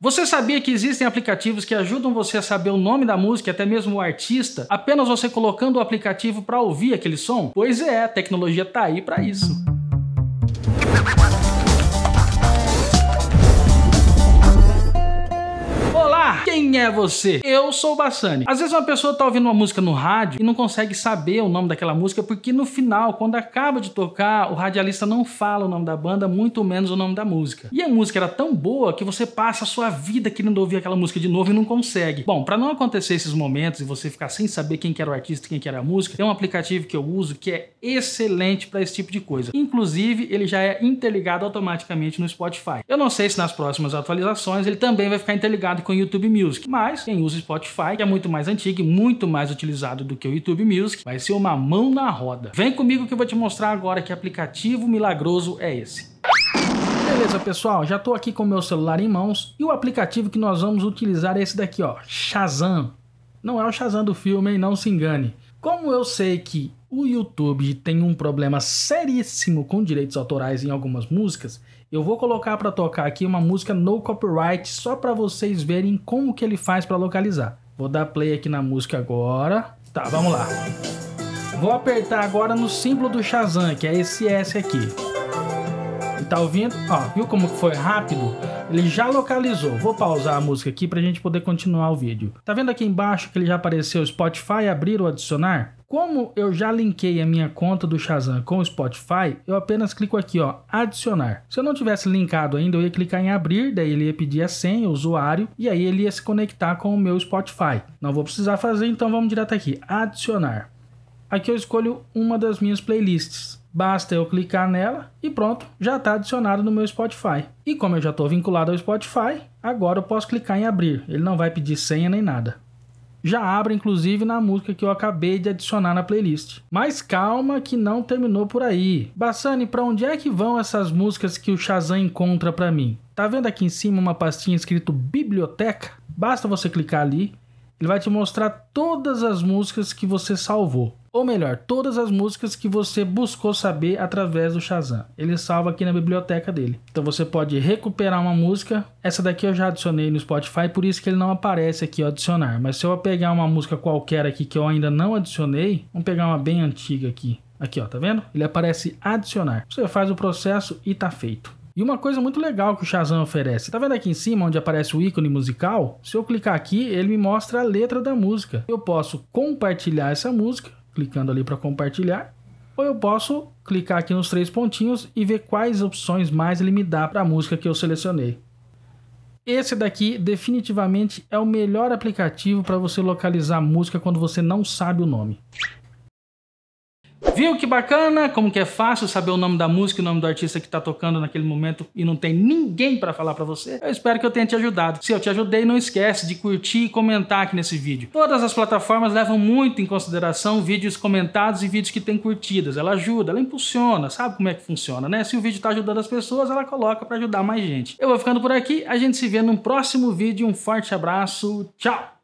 Você sabia que existem aplicativos que ajudam você a saber o nome da música e até mesmo o artista, apenas você colocando o aplicativo para ouvir aquele som? Pois é, a tecnologia está aí para isso. Quem é você? Eu sou o Bassani. Às vezes uma pessoa tá ouvindo uma música no rádio e não consegue saber o nome daquela música porque no final, quando acaba de tocar, o radialista não fala o nome da banda, muito menos o nome da música. E a música era tão boa que você passa a sua vida querendo ouvir aquela música de novo e não consegue. Bom, para não acontecer esses momentos e você ficar sem saber quem que era o artista e quem que era a música, tem um aplicativo que eu uso que é excelente para esse tipo de coisa. Inclusive, ele já é interligado automaticamente no Spotify. Eu não sei se nas próximas atualizações ele também vai ficar interligado com o YouTube Music. Music, mas quem usa Spotify, que é muito mais antigo e muito mais utilizado do que o YouTube Music, vai ser uma mão na roda. Vem comigo que eu vou te mostrar agora que aplicativo milagroso é esse. Beleza, pessoal, já estou aqui com o meu celular em mãos e o aplicativo que nós vamos utilizar é esse daqui, ó, Shazam. Não é o Shazam do filme, hein? não se engane. Como eu sei que o YouTube tem um problema seríssimo com direitos autorais em algumas músicas, eu vou colocar para tocar aqui uma música no copyright só para vocês verem como que ele faz para localizar. Vou dar play aqui na música agora. Tá, vamos lá. Vou apertar agora no símbolo do Shazam, que é esse S aqui. E tá ouvindo? Ó, viu como foi rápido? Ele já localizou. Vou pausar a música aqui pra gente poder continuar o vídeo. Tá vendo aqui embaixo que ele já apareceu Spotify, abrir ou adicionar? Como eu já linkei a minha conta do Shazam com o Spotify, eu apenas clico aqui, ó, adicionar. Se eu não tivesse linkado ainda, eu ia clicar em abrir, daí ele ia pedir a senha, o usuário, e aí ele ia se conectar com o meu Spotify. Não vou precisar fazer, então vamos direto aqui, adicionar. Aqui eu escolho uma das minhas playlists. Basta eu clicar nela e pronto, já está adicionado no meu Spotify. E como eu já estou vinculado ao Spotify, agora eu posso clicar em abrir. Ele não vai pedir senha nem nada já abre inclusive na música que eu acabei de adicionar na playlist. Mas calma que não terminou por aí. Bassani, para onde é que vão essas músicas que o Shazam encontra para mim? Tá vendo aqui em cima uma pastinha escrito biblioteca? Basta você clicar ali ele vai te mostrar todas as músicas que você salvou. Ou melhor, todas as músicas que você buscou saber através do Shazam. Ele salva aqui na biblioteca dele. Então você pode recuperar uma música. Essa daqui eu já adicionei no Spotify, por isso que ele não aparece aqui adicionar. Mas se eu pegar uma música qualquer aqui que eu ainda não adicionei, vamos pegar uma bem antiga aqui. Aqui, ó, tá vendo? Ele aparece adicionar. Você faz o processo e tá feito. E uma coisa muito legal que o Shazam oferece. Tá vendo aqui em cima onde aparece o ícone musical? Se eu clicar aqui, ele me mostra a letra da música. Eu posso compartilhar essa música, clicando ali para compartilhar, ou eu posso clicar aqui nos três pontinhos e ver quais opções mais ele me dá para a música que eu selecionei. Esse daqui definitivamente é o melhor aplicativo para você localizar música quando você não sabe o nome. Viu que bacana? Como que é fácil saber o nome da música e o nome do artista que está tocando naquele momento e não tem ninguém para falar para você? Eu espero que eu tenha te ajudado. Se eu te ajudei, não esquece de curtir e comentar aqui nesse vídeo. Todas as plataformas levam muito em consideração vídeos comentados e vídeos que têm curtidas. Ela ajuda, ela impulsiona, sabe como é que funciona, né? Se o vídeo está ajudando as pessoas, ela coloca para ajudar mais gente. Eu vou ficando por aqui, a gente se vê no próximo vídeo. Um forte abraço, tchau!